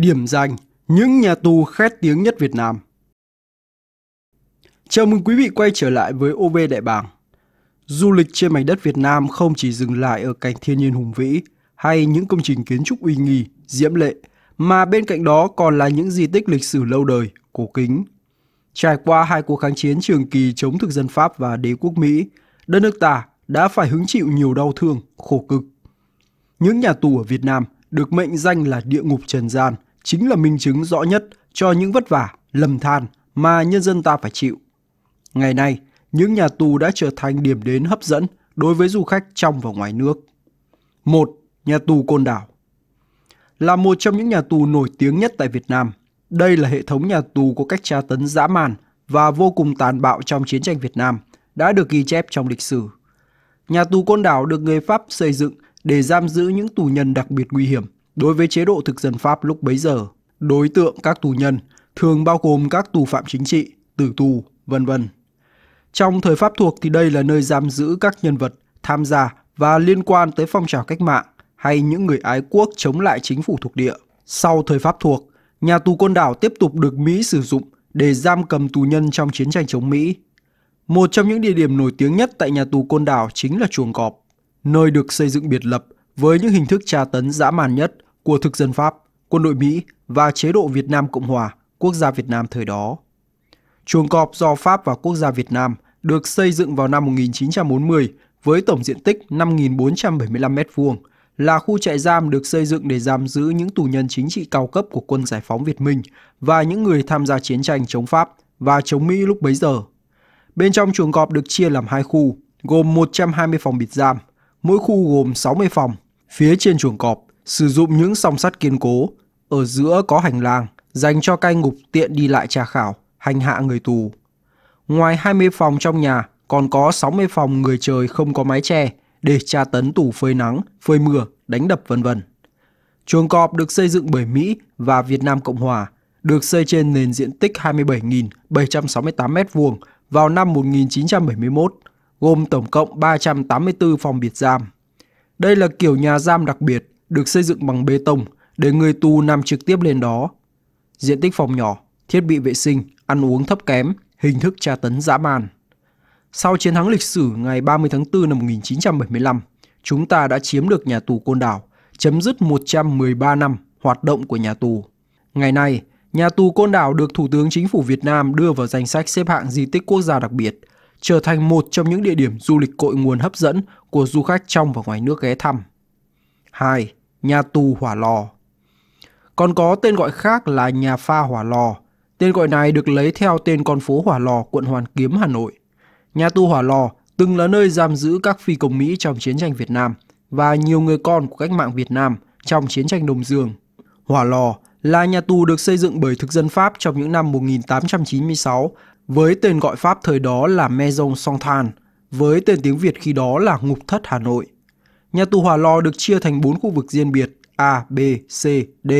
điểm danh những nhà tù khét tiếng nhất Việt Nam. Chào mừng quý vị quay trở lại với OB Đại Bàng. Du lịch trên mảnh đất Việt Nam không chỉ dừng lại ở cảnh thiên nhiên hùng vĩ hay những công trình kiến trúc uy nghi, diễm lệ, mà bên cạnh đó còn là những di tích lịch sử lâu đời, cổ kính. Trải qua hai cuộc kháng chiến trường kỳ chống thực dân Pháp và đế quốc Mỹ, đất nước ta đã phải hứng chịu nhiều đau thương, khổ cực. Những nhà tù ở Việt Nam được mệnh danh là địa ngục trần gian – chính là minh chứng rõ nhất cho những vất vả, lầm than mà nhân dân ta phải chịu. Ngày nay, những nhà tù đã trở thành điểm đến hấp dẫn đối với du khách trong và ngoài nước. Một, Nhà tù Côn Đảo Là một trong những nhà tù nổi tiếng nhất tại Việt Nam, đây là hệ thống nhà tù có cách tra tấn dã man và vô cùng tàn bạo trong chiến tranh Việt Nam đã được ghi chép trong lịch sử. Nhà tù Côn Đảo được người Pháp xây dựng để giam giữ những tù nhân đặc biệt nguy hiểm – Đối với chế độ thực dân Pháp lúc bấy giờ, đối tượng các tù nhân thường bao gồm các tù phạm chính trị, tử tù, vân vân. Trong thời Pháp thuộc thì đây là nơi giam giữ các nhân vật tham gia và liên quan tới phong trào cách mạng hay những người ái quốc chống lại chính phủ thuộc địa. Sau thời Pháp thuộc, nhà tù côn đảo tiếp tục được Mỹ sử dụng để giam cầm tù nhân trong chiến tranh chống Mỹ. Một trong những địa điểm nổi tiếng nhất tại nhà tù côn đảo chính là chuồng cọp, nơi được xây dựng biệt lập với những hình thức tra tấn dã man nhất của thực dân Pháp, quân đội Mỹ và chế độ Việt Nam Cộng Hòa, quốc gia Việt Nam thời đó. Chuồng cọp do Pháp và quốc gia Việt Nam được xây dựng vào năm 1940 với tổng diện tích 5.475 m2, là khu trại giam được xây dựng để giam giữ những tù nhân chính trị cao cấp của quân giải phóng Việt Minh và những người tham gia chiến tranh chống Pháp và chống Mỹ lúc bấy giờ. Bên trong chuồng cọp được chia làm hai khu, gồm 120 phòng biệt giam, mỗi khu gồm 60 phòng Phía trên chuồng cọp, sử dụng những song sắt kiên cố, ở giữa có hành lang dành cho cai ngục tiện đi lại tra khảo, hành hạ người tù. Ngoài 20 phòng trong nhà, còn có 60 phòng người trời không có mái che để tra tấn tù phơi nắng, phơi mưa, đánh đập vân vân. Chuồng cọp được xây dựng bởi Mỹ và Việt Nam Cộng Hòa, được xây trên nền diện tích 27.768 m2 vào năm 1971, gồm tổng cộng 384 phòng biệt giam. Đây là kiểu nhà giam đặc biệt, được xây dựng bằng bê tông, để người tù nằm trực tiếp lên đó. Diện tích phòng nhỏ, thiết bị vệ sinh, ăn uống thấp kém, hình thức tra tấn dã man. Sau chiến thắng lịch sử ngày 30 tháng 4 năm 1975, chúng ta đã chiếm được nhà tù Côn Đảo, chấm dứt 113 năm hoạt động của nhà tù. Ngày nay, nhà tù Côn Đảo được Thủ tướng Chính phủ Việt Nam đưa vào danh sách xếp hạng di tích quốc gia đặc biệt trở thành một trong những địa điểm du lịch cội nguồn hấp dẫn của du khách trong và ngoài nước ghé thăm. 2. Nhà tù hỏa lò Còn có tên gọi khác là nhà pha hỏa lò. Tên gọi này được lấy theo tên con phố Hỏa Lò, quận Hoàn Kiếm, Hà Nội. Nhà tù Hỏa Lò từng là nơi giam giữ các phi công Mỹ trong chiến tranh Việt Nam và nhiều người con của cách mạng Việt Nam trong chiến tranh Đông Dương. Hỏa Lò là nhà tù được xây dựng bởi thực dân Pháp trong những năm 1896 với tên gọi Pháp thời đó là Maison Santan, với tên tiếng Việt khi đó là Ngục Thất Hà Nội. Nhà tù Hỏa Lò được chia thành 4 khu vực riêng biệt A, B, C, D.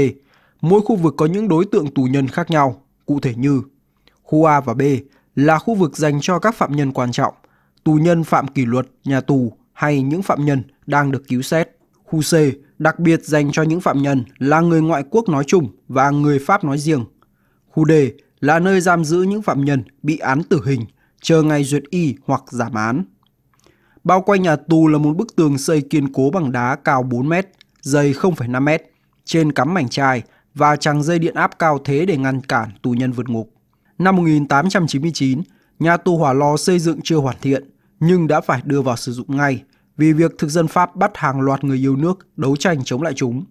Mỗi khu vực có những đối tượng tù nhân khác nhau, cụ thể như Khu A và B là khu vực dành cho các phạm nhân quan trọng, tù nhân phạm kỷ luật, nhà tù hay những phạm nhân đang được cứu xét. Khu C đặc biệt dành cho những phạm nhân là người ngoại quốc nói chung và người Pháp nói riêng. Khu D là nơi giam giữ những phạm nhân bị án tử hình, chờ ngày duyệt y hoặc giảm án. Bao quanh nhà tù là một bức tường xây kiên cố bằng đá cao 4 mét, dày 0,5 mét, trên cắm mảnh chai và tràng dây điện áp cao thế để ngăn cản tù nhân vượt ngục. Năm 1899, nhà tù hỏa lò xây dựng chưa hoàn thiện nhưng đã phải đưa vào sử dụng ngay vì việc thực dân Pháp bắt hàng loạt người yêu nước đấu tranh chống lại chúng.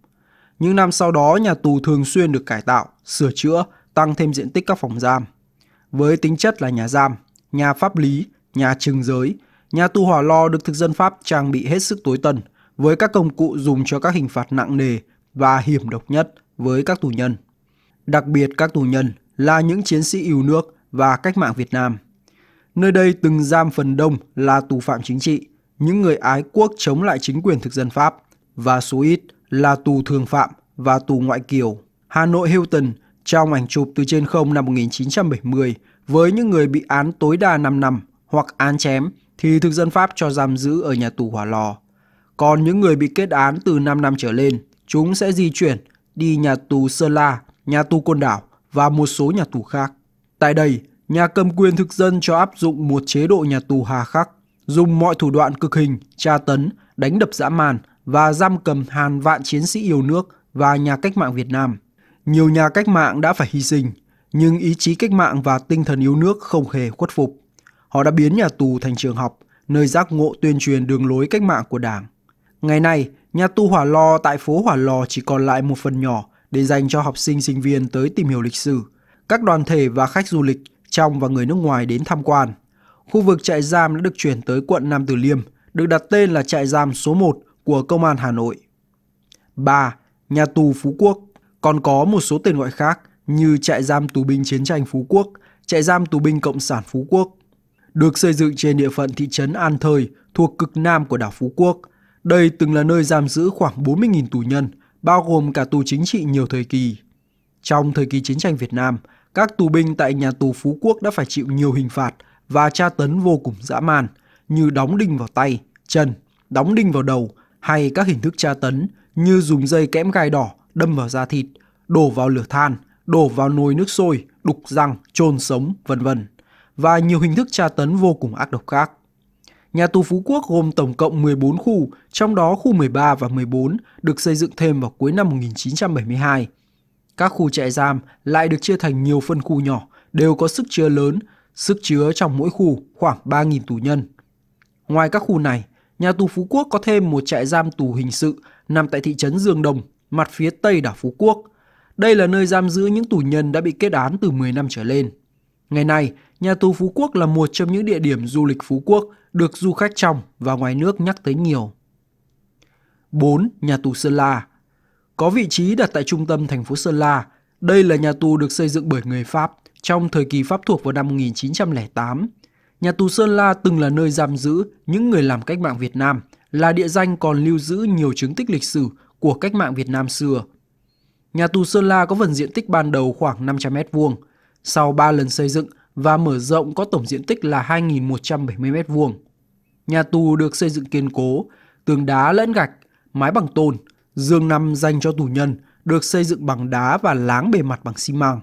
Những năm sau đó, nhà tù thường xuyên được cải tạo, sửa chữa tăng thêm diện tích các phòng giam. Với tính chất là nhà giam, nhà pháp lý, nhà trừng giới, nhà tu hỏa lò được thực dân Pháp trang bị hết sức tối tân với các công cụ dùng cho các hình phạt nặng nề và hiểm độc nhất với các tù nhân. Đặc biệt các tù nhân là những chiến sĩ yêu nước và cách mạng Việt Nam. Nơi đây từng giam phần đông là tù phạm chính trị, những người ái quốc chống lại chính quyền thực dân Pháp và số ít là tù thường phạm và tù ngoại kiều. Hà Nội Hilton trong ảnh chụp từ trên không năm 1970, với những người bị án tối đa 5 năm hoặc án chém thì thực dân Pháp cho giam giữ ở nhà tù hỏa lò. Còn những người bị kết án từ 5 năm trở lên, chúng sẽ di chuyển đi nhà tù Sơn La, nhà tù Côn Đảo và một số nhà tù khác. Tại đây, nhà cầm quyền thực dân cho áp dụng một chế độ nhà tù hà khắc, dùng mọi thủ đoạn cực hình, tra tấn, đánh đập dã man và giam cầm hàng vạn chiến sĩ yêu nước và nhà cách mạng Việt Nam – nhiều nhà cách mạng đã phải hy sinh, nhưng ý chí cách mạng và tinh thần yêu nước không hề khuất phục. Họ đã biến nhà tù thành trường học, nơi giác ngộ tuyên truyền đường lối cách mạng của Đảng. Ngày nay, nhà tù Hỏa Lò tại phố Hỏa Lò chỉ còn lại một phần nhỏ để dành cho học sinh sinh viên tới tìm hiểu lịch sử, các đoàn thể và khách du lịch trong và người nước ngoài đến tham quan. Khu vực trại giam đã được chuyển tới quận Nam Từ Liêm, được đặt tên là trại giam số 1 của Công an Hà Nội. 3. Nhà tù Phú Quốc còn có một số tên gọi khác như trại giam tù binh chiến tranh Phú Quốc, trại giam tù binh Cộng sản Phú Quốc. Được xây dựng trên địa phận thị trấn An Thời thuộc cực nam của đảo Phú Quốc, đây từng là nơi giam giữ khoảng 40.000 tù nhân, bao gồm cả tù chính trị nhiều thời kỳ. Trong thời kỳ chiến tranh Việt Nam, các tù binh tại nhà tù Phú Quốc đã phải chịu nhiều hình phạt và tra tấn vô cùng dã man, như đóng đinh vào tay, chân, đóng đinh vào đầu hay các hình thức tra tấn như dùng dây kẽm gai đỏ đâm vào da thịt, đổ vào lửa than, đổ vào nồi nước sôi, đục răng, chôn sống, vân vân và nhiều hình thức tra tấn vô cùng ác độc khác. Nhà tù Phú Quốc gồm tổng cộng 14 khu, trong đó khu 13 và 14 được xây dựng thêm vào cuối năm 1972. Các khu trại giam lại được chia thành nhiều phân khu nhỏ, đều có sức chứa lớn, sức chứa trong mỗi khu khoảng 3.000 tù nhân. Ngoài các khu này, nhà tù Phú Quốc có thêm một trại giam tù hình sự nằm tại thị trấn Dương Đồng, mặt phía tây đảo Phú Quốc. Đây là nơi giam giữ những tù nhân đã bị kết án từ 10 năm trở lên. Ngày nay, nhà tù Phú Quốc là một trong những địa điểm du lịch Phú Quốc được du khách trong và ngoài nước nhắc tới nhiều. 4. Nhà tù Sơn La Có vị trí đặt tại trung tâm thành phố Sơn La, đây là nhà tù được xây dựng bởi người Pháp trong thời kỳ Pháp thuộc vào năm 1908. Nhà tù Sơn La từng là nơi giam giữ những người làm cách mạng Việt Nam, là địa danh còn lưu giữ nhiều chứng tích lịch sử của cách mạng Việt Nam xưa. Nhà tù Sơn La có phần diện tích ban đầu khoảng 500 m vuông, sau 3 lần xây dựng và mở rộng có tổng diện tích là 2.170 m vuông. Nhà tù được xây dựng kiên cố, tường đá lẫn gạch, mái bằng tôn, giường nằm dành cho tù nhân được xây dựng bằng đá và láng bề mặt bằng xi măng.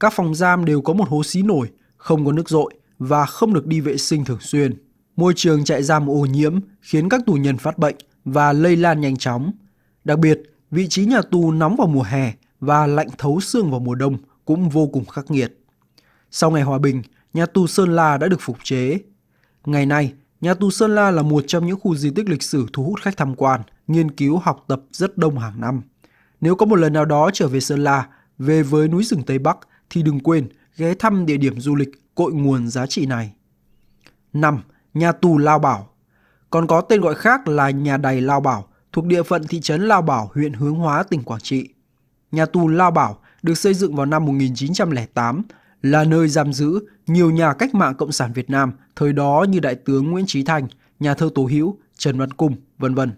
Các phòng giam đều có một hố xí nổi, không có nước dội và không được đi vệ sinh thường xuyên. Môi trường trại giam ô nhiễm khiến các tù nhân phát bệnh và lây lan nhanh chóng. Đặc biệt, vị trí nhà tù nóng vào mùa hè và lạnh thấu xương vào mùa đông cũng vô cùng khắc nghiệt. Sau ngày hòa bình, nhà tù Sơn La đã được phục chế. Ngày nay, nhà tù Sơn La là một trong những khu di tích lịch sử thu hút khách tham quan, nghiên cứu học tập rất đông hàng năm. Nếu có một lần nào đó trở về Sơn La, về với núi rừng Tây Bắc thì đừng quên ghé thăm địa điểm du lịch cội nguồn giá trị này. 5. Nhà tù Lao Bảo Còn có tên gọi khác là nhà đày Lao Bảo thuộc địa phận thị trấn Lao Bảo, huyện Hướng Hóa, tỉnh Quảng Trị. Nhà tù Lao Bảo được xây dựng vào năm 1908, là nơi giam giữ nhiều nhà cách mạng Cộng sản Việt Nam thời đó như Đại tướng Nguyễn Chí Thành, nhà thơ Tố Hữu, Trần Văn Cung, vân vân.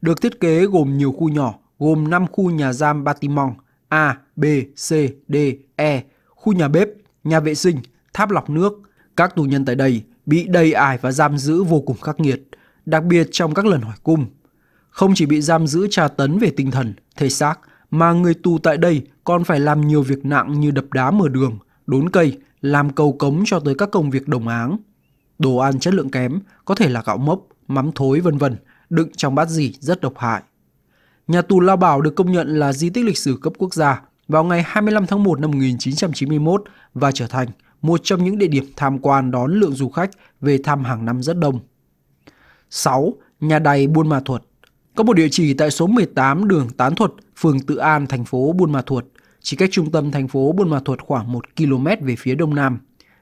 Được thiết kế gồm nhiều khu nhỏ, gồm 5 khu nhà giam Batimong A, B, C, D, E, khu nhà bếp, nhà vệ sinh, tháp lọc nước. Các tù nhân tại đây bị đầy ải và giam giữ vô cùng khắc nghiệt, đặc biệt trong các lần hỏi cung, không chỉ bị giam giữ tra tấn về tinh thần, thể xác, mà người tù tại đây còn phải làm nhiều việc nặng như đập đá mở đường, đốn cây, làm cầu cống cho tới các công việc đồng áng. Đồ ăn chất lượng kém, có thể là gạo mốc, mắm thối vân vân, đựng trong bát gì rất độc hại. Nhà tù Lao Bảo được công nhận là di tích lịch sử cấp quốc gia vào ngày 25 tháng 1 năm 1991 và trở thành một trong những địa điểm tham quan đón lượng du khách về thăm hàng năm rất đông. 6. Nhà đài Buôn Ma Thuột có một địa chỉ tại số 18 đường Tán Thuật, phường Tự An, thành phố Buôn Ma Thuột, chỉ cách trung tâm thành phố Buôn Ma Thuột khoảng 1 km về phía đông nam.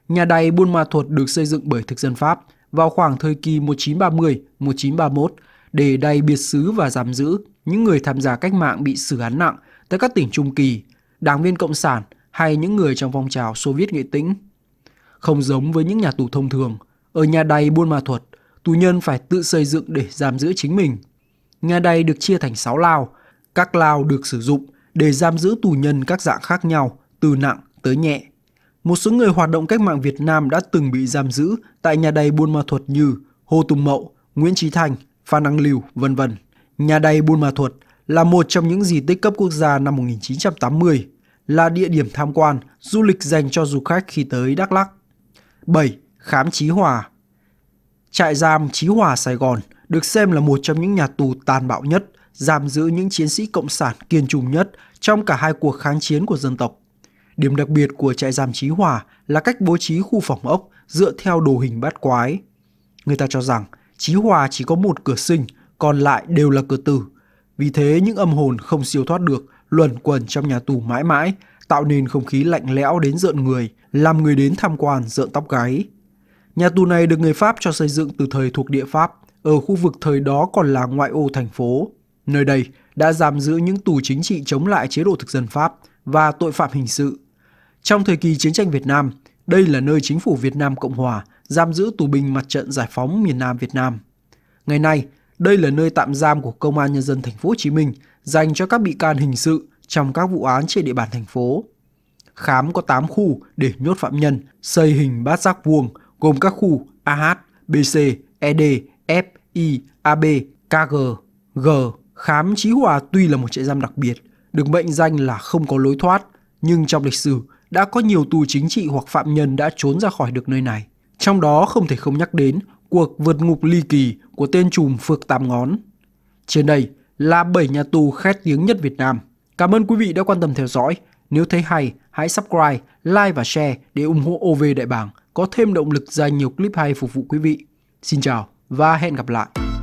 Nhà đài Buôn Ma Thuột được xây dựng bởi thực dân Pháp vào khoảng thời kỳ 1930-1931 để đày biệt xứ và giam giữ những người tham gia cách mạng bị xử án nặng tại các tỉnh Trung Kỳ, đảng viên Cộng sản hay những người trong phong trào Xô Viết nghệ tĩnh. Không giống với những nhà tù thông thường, ở nhà đày Buôn Ma Thuột, tù nhân phải tự xây dựng để giam giữ chính mình – Nhà đầy được chia thành 6 lao. Các lao được sử dụng để giam giữ tù nhân các dạng khác nhau, từ nặng tới nhẹ. Một số người hoạt động cách mạng Việt Nam đã từng bị giam giữ tại nhà đầy Buôn Ma Thuột như Hồ Tùng Mậu, Nguyễn Trí Thành, Phan Đăng Lưu, vân vân. Nhà đầy Buôn Ma Thuột là một trong những di tích cấp quốc gia năm 1980, là địa điểm tham quan, du lịch dành cho du khách khi tới Đắk Lắk. 7. Khám Chí Hòa Trại giam Chí Hòa Sài Gòn được xem là một trong những nhà tù tàn bạo nhất, giam giữ những chiến sĩ cộng sản kiên trung nhất trong cả hai cuộc kháng chiến của dân tộc. Điểm đặc biệt của trại giam Chí Hòa là cách bố trí khu phòng ốc dựa theo đồ hình bát quái. Người ta cho rằng Chí Hòa chỉ có một cửa sinh, còn lại đều là cửa tử. Vì thế những âm hồn không siêu thoát được luẩn quẩn trong nhà tù mãi mãi, tạo nên không khí lạnh lẽo đến rợn người, làm người đến tham quan rợn tóc gáy. Nhà tù này được người Pháp cho xây dựng từ thời thuộc địa Pháp ở khu vực thời đó còn là ngoại ô thành phố. Nơi đây đã giam giữ những tù chính trị chống lại chế độ thực dân Pháp và tội phạm hình sự. Trong thời kỳ chiến tranh Việt Nam, đây là nơi chính phủ Việt Nam Cộng Hòa giam giữ tù binh mặt trận giải phóng miền Nam Việt Nam. Ngày nay, đây là nơi tạm giam của Công an Nhân dân Thành phố Hồ Chí Minh dành cho các bị can hình sự trong các vụ án trên địa bàn thành phố. Khám có 8 khu để nhốt phạm nhân, xây hình bát giác vuông gồm các khu AH, BC, ED, FIAB, KG, G. Khám Chí Hòa tuy là một trại giam đặc biệt, được mệnh danh là không có lối thoát, nhưng trong lịch sử đã có nhiều tù chính trị hoặc phạm nhân đã trốn ra khỏi được nơi này. Trong đó không thể không nhắc đến cuộc vượt ngục ly kỳ của tên trùm Phược Tam Ngón. Trên đây là 7 nhà tù khét tiếng nhất Việt Nam. Cảm ơn quý vị đã quan tâm theo dõi. Nếu thấy hay, hãy subscribe, like và share để ủng hộ OV Đại Bảng có thêm động lực ra nhiều clip hay phục vụ quý vị. Xin chào! và hẹn gặp lại